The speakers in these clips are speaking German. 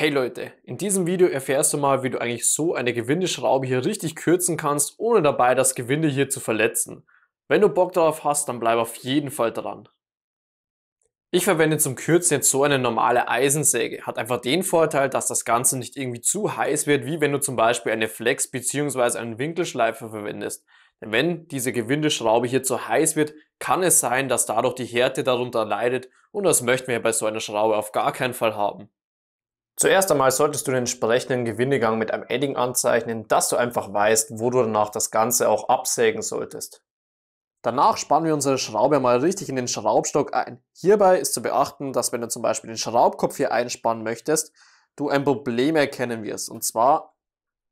Hey Leute, in diesem Video erfährst du mal, wie du eigentlich so eine Gewindeschraube hier richtig kürzen kannst, ohne dabei das Gewinde hier zu verletzen. Wenn du Bock darauf hast, dann bleib auf jeden Fall dran. Ich verwende zum Kürzen jetzt so eine normale Eisensäge. Hat einfach den Vorteil, dass das Ganze nicht irgendwie zu heiß wird, wie wenn du zum Beispiel eine Flex bzw. einen Winkelschleifer verwendest. Denn wenn diese Gewindeschraube hier zu heiß wird, kann es sein, dass dadurch die Härte darunter leidet und das möchten wir bei so einer Schraube auf gar keinen Fall haben. Zuerst einmal solltest du den entsprechenden Gewindegang mit einem Edding anzeichnen, dass du einfach weißt, wo du danach das Ganze auch absägen solltest. Danach spannen wir unsere Schraube mal richtig in den Schraubstock ein. Hierbei ist zu beachten, dass wenn du zum Beispiel den Schraubkopf hier einspannen möchtest, du ein Problem erkennen wirst. Und zwar,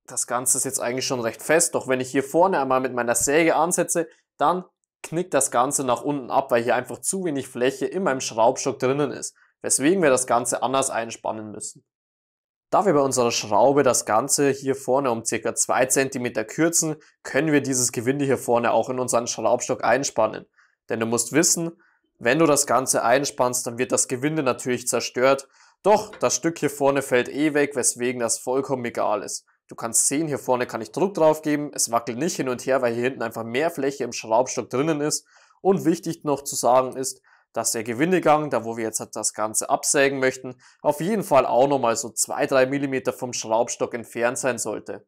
das Ganze ist jetzt eigentlich schon recht fest, doch wenn ich hier vorne einmal mit meiner Säge ansetze, dann knickt das Ganze nach unten ab, weil hier einfach zu wenig Fläche in meinem Schraubstock drinnen ist. Weswegen wir das Ganze anders einspannen müssen. Da wir bei unserer Schraube das Ganze hier vorne um ca. 2 cm kürzen, können wir dieses Gewinde hier vorne auch in unseren Schraubstock einspannen. Denn du musst wissen, wenn du das Ganze einspannst, dann wird das Gewinde natürlich zerstört, doch das Stück hier vorne fällt eh weg, weswegen das vollkommen egal ist. Du kannst sehen, hier vorne kann ich Druck drauf geben, es wackelt nicht hin und her, weil hier hinten einfach mehr Fläche im Schraubstock drinnen ist. Und wichtig noch zu sagen ist, dass der Gewindegang, da wo wir jetzt halt das Ganze absägen möchten, auf jeden Fall auch nochmal so 2-3 mm vom Schraubstock entfernt sein sollte.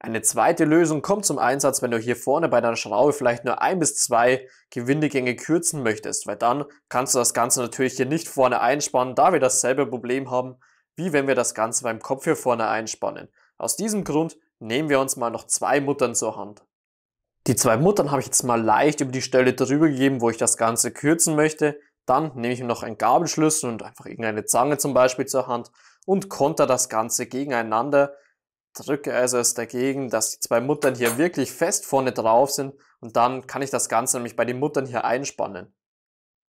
Eine zweite Lösung kommt zum Einsatz, wenn du hier vorne bei deiner Schraube vielleicht nur ein bis zwei Gewindegänge kürzen möchtest, weil dann kannst du das Ganze natürlich hier nicht vorne einspannen, da wir dasselbe Problem haben, wie wenn wir das Ganze beim Kopf hier vorne einspannen. Aus diesem Grund nehmen wir uns mal noch zwei Muttern zur Hand. Die zwei Muttern habe ich jetzt mal leicht über die Stelle drüber gegeben, wo ich das Ganze kürzen möchte. Dann nehme ich mir noch einen Gabelschlüssel und einfach irgendeine Zange zum Beispiel zur Hand und konter das Ganze gegeneinander. Drücke also es dagegen, dass die zwei Muttern hier wirklich fest vorne drauf sind und dann kann ich das Ganze nämlich bei den Muttern hier einspannen.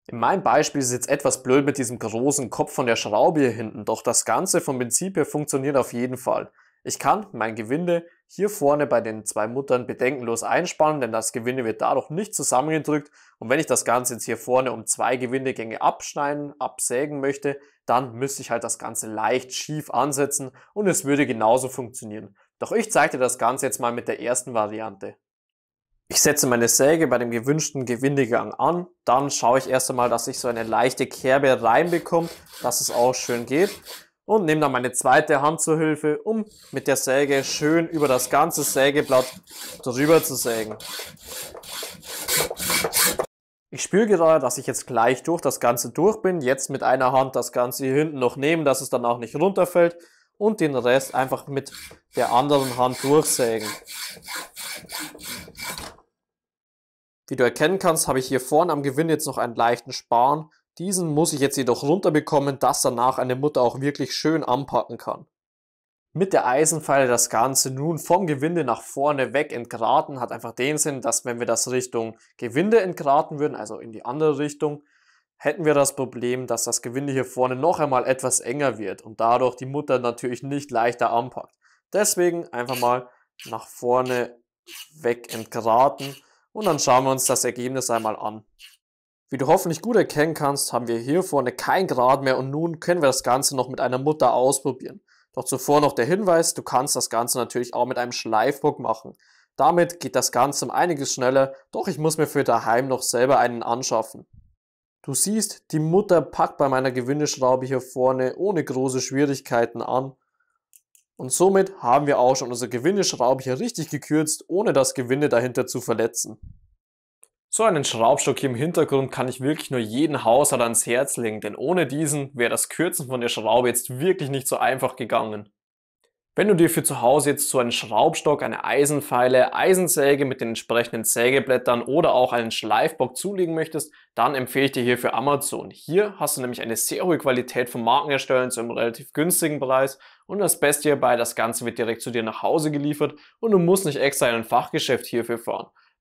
In meinem Beispiel ist es jetzt etwas blöd mit diesem großen Kopf von der Schraube hier hinten, doch das Ganze vom Prinzip her funktioniert auf jeden Fall. Ich kann mein Gewinde hier vorne bei den zwei Muttern bedenkenlos einspannen, denn das Gewinde wird dadurch nicht zusammengedrückt. Und wenn ich das Ganze jetzt hier vorne um zwei Gewindegänge abschneiden, absägen möchte, dann müsste ich halt das Ganze leicht schief ansetzen und es würde genauso funktionieren. Doch ich zeige dir das Ganze jetzt mal mit der ersten Variante. Ich setze meine Säge bei dem gewünschten Gewindegang an, dann schaue ich erst einmal, dass ich so eine leichte Kerbe reinbekomme, dass es auch schön geht und nehme dann meine zweite Hand zur Hilfe, um mit der Säge schön über das ganze Sägeblatt drüber zu sägen. Ich spüre gerade, dass ich jetzt gleich durch das Ganze durch bin, jetzt mit einer Hand das Ganze hier hinten noch nehmen, dass es dann auch nicht runterfällt und den Rest einfach mit der anderen Hand durchsägen. Wie du erkennen kannst, habe ich hier vorne am Gewinn jetzt noch einen leichten Sparen, diesen muss ich jetzt jedoch runterbekommen, dass danach eine Mutter auch wirklich schön anpacken kann. Mit der Eisenpfeile das Ganze nun vom Gewinde nach vorne weg entgraten, hat einfach den Sinn, dass wenn wir das Richtung Gewinde entgraten würden, also in die andere Richtung, hätten wir das Problem, dass das Gewinde hier vorne noch einmal etwas enger wird und dadurch die Mutter natürlich nicht leichter anpackt. Deswegen einfach mal nach vorne weg entgraten und dann schauen wir uns das Ergebnis einmal an. Wie du hoffentlich gut erkennen kannst, haben wir hier vorne kein Grad mehr und nun können wir das Ganze noch mit einer Mutter ausprobieren. Doch zuvor noch der Hinweis, du kannst das Ganze natürlich auch mit einem Schleifbock machen. Damit geht das Ganze um einiges schneller, doch ich muss mir für daheim noch selber einen anschaffen. Du siehst, die Mutter packt bei meiner Gewindeschraube hier vorne ohne große Schwierigkeiten an. Und somit haben wir auch schon unsere Gewindeschraube hier richtig gekürzt, ohne das Gewinde dahinter zu verletzen. So einen Schraubstock hier im Hintergrund kann ich wirklich nur jeden Hausherr ans Herz legen, denn ohne diesen wäre das Kürzen von der Schraube jetzt wirklich nicht so einfach gegangen. Wenn du dir für zu Hause jetzt so einen Schraubstock, eine Eisenpfeile, Eisensäge mit den entsprechenden Sägeblättern oder auch einen Schleifbock zulegen möchtest, dann empfehle ich dir hier für Amazon. Hier hast du nämlich eine sehr hohe Qualität von Markenherstellern zu einem relativ günstigen Preis und das Beste hierbei, das Ganze wird direkt zu dir nach Hause geliefert und du musst nicht extra in ein Fachgeschäft hierfür fahren.